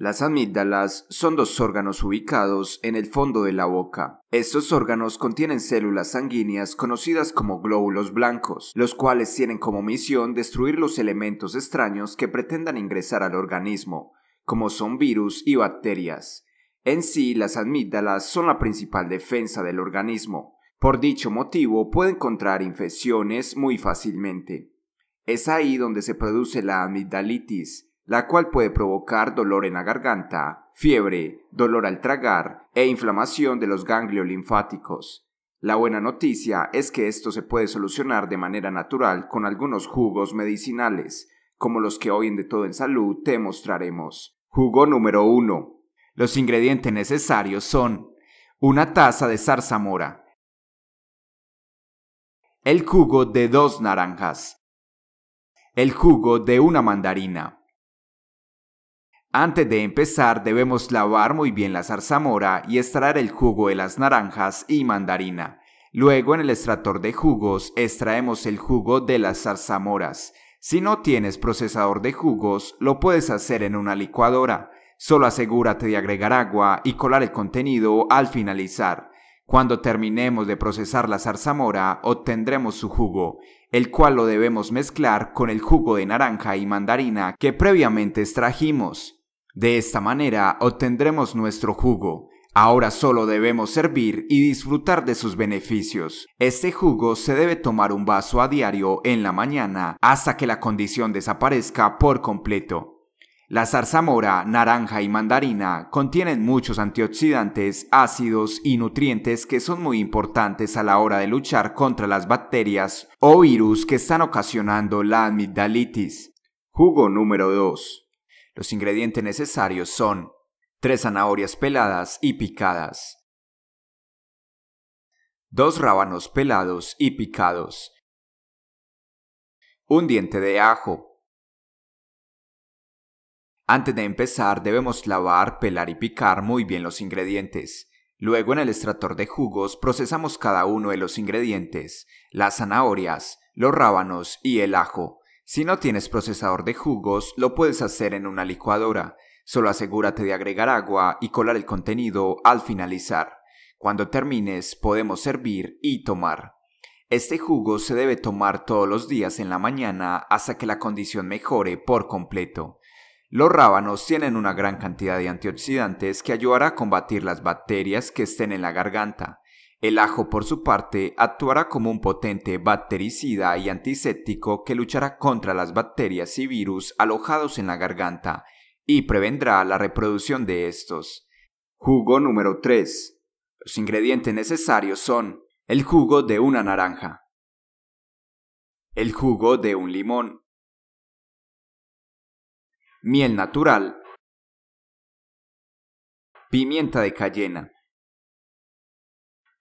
Las amígdalas son dos órganos ubicados en el fondo de la boca. Estos órganos contienen células sanguíneas conocidas como glóbulos blancos, los cuales tienen como misión destruir los elementos extraños que pretendan ingresar al organismo, como son virus y bacterias. En sí, las amígdalas son la principal defensa del organismo. Por dicho motivo, puede encontrar infecciones muy fácilmente. Es ahí donde se produce la amigdalitis, la cual puede provocar dolor en la garganta, fiebre, dolor al tragar e inflamación de los ganglios linfáticos. La buena noticia es que esto se puede solucionar de manera natural con algunos jugos medicinales, como los que hoy en De Todo en Salud te mostraremos. Jugo número 1. Los ingredientes necesarios son una taza de zarzamora, el jugo de dos naranjas, el jugo de una mandarina, antes de empezar debemos lavar muy bien la zarzamora y extraer el jugo de las naranjas y mandarina. Luego en el extractor de jugos extraemos el jugo de las zarzamoras. Si no tienes procesador de jugos, lo puedes hacer en una licuadora. Solo asegúrate de agregar agua y colar el contenido al finalizar. Cuando terminemos de procesar la zarzamora, obtendremos su jugo, el cual lo debemos mezclar con el jugo de naranja y mandarina que previamente extrajimos. De esta manera obtendremos nuestro jugo. Ahora solo debemos servir y disfrutar de sus beneficios. Este jugo se debe tomar un vaso a diario en la mañana hasta que la condición desaparezca por completo. La zarzamora, naranja y mandarina contienen muchos antioxidantes, ácidos y nutrientes que son muy importantes a la hora de luchar contra las bacterias o virus que están ocasionando la amigdalitis. Jugo número 2. Los ingredientes necesarios son 3 zanahorias peladas y picadas, 2 rábanos pelados y picados, un diente de ajo. Antes de empezar debemos lavar, pelar y picar muy bien los ingredientes. Luego en el extractor de jugos procesamos cada uno de los ingredientes, las zanahorias, los rábanos y el ajo. Si no tienes procesador de jugos, lo puedes hacer en una licuadora. Solo asegúrate de agregar agua y colar el contenido al finalizar. Cuando termines, podemos servir y tomar. Este jugo se debe tomar todos los días en la mañana hasta que la condición mejore por completo. Los rábanos tienen una gran cantidad de antioxidantes que ayudará a combatir las bacterias que estén en la garganta. El ajo, por su parte, actuará como un potente bactericida y antiséptico que luchará contra las bacterias y virus alojados en la garganta y prevendrá la reproducción de estos. Jugo número 3. Los ingredientes necesarios son el jugo de una naranja, el jugo de un limón, miel natural, pimienta de cayena,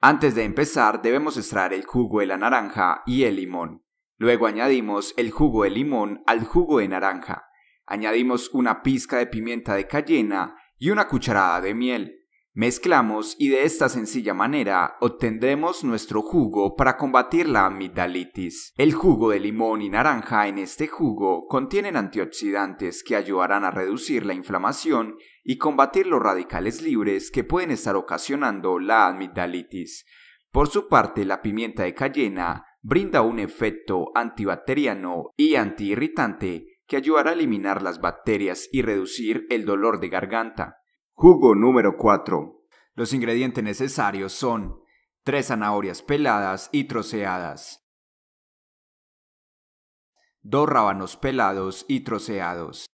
antes de empezar debemos extraer el jugo de la naranja y el limón. Luego añadimos el jugo de limón al jugo de naranja. Añadimos una pizca de pimienta de cayena y una cucharada de miel. Mezclamos y de esta sencilla manera obtendremos nuestro jugo para combatir la amigdalitis. El jugo de limón y naranja en este jugo contienen antioxidantes que ayudarán a reducir la inflamación y combatir los radicales libres que pueden estar ocasionando la amigdalitis. Por su parte, la pimienta de cayena brinda un efecto antibacteriano y antiirritante que ayudará a eliminar las bacterias y reducir el dolor de garganta. Jugo número 4. Los ingredientes necesarios son 3 zanahorias peladas y troceadas, 2 rábanos pelados y troceados,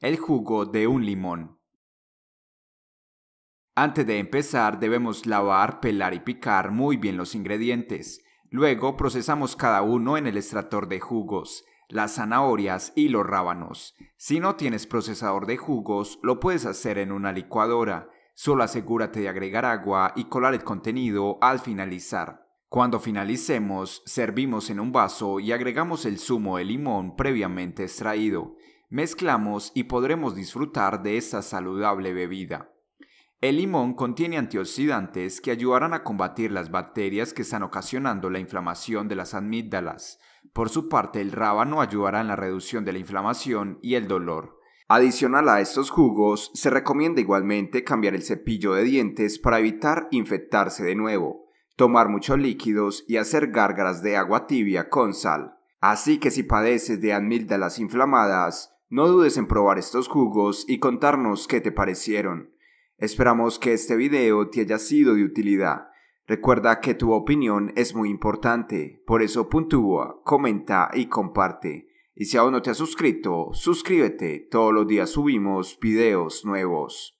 el jugo de un limón. Antes de empezar debemos lavar, pelar y picar muy bien los ingredientes. Luego procesamos cada uno en el extractor de jugos las zanahorias y los rábanos. Si no tienes procesador de jugos, lo puedes hacer en una licuadora. Solo asegúrate de agregar agua y colar el contenido al finalizar. Cuando finalicemos, servimos en un vaso y agregamos el zumo de limón previamente extraído. Mezclamos y podremos disfrutar de esta saludable bebida. El limón contiene antioxidantes que ayudarán a combatir las bacterias que están ocasionando la inflamación de las amígdalas, por su parte, el rábano ayudará en la reducción de la inflamación y el dolor. Adicional a estos jugos, se recomienda igualmente cambiar el cepillo de dientes para evitar infectarse de nuevo, tomar muchos líquidos y hacer gárgaras de agua tibia con sal. Así que si padeces de amígdalas inflamadas, no dudes en probar estos jugos y contarnos qué te parecieron. Esperamos que este video te haya sido de utilidad. Recuerda que tu opinión es muy importante, por eso puntúa, comenta y comparte. Y si aún no te has suscrito, suscríbete, todos los días subimos videos nuevos.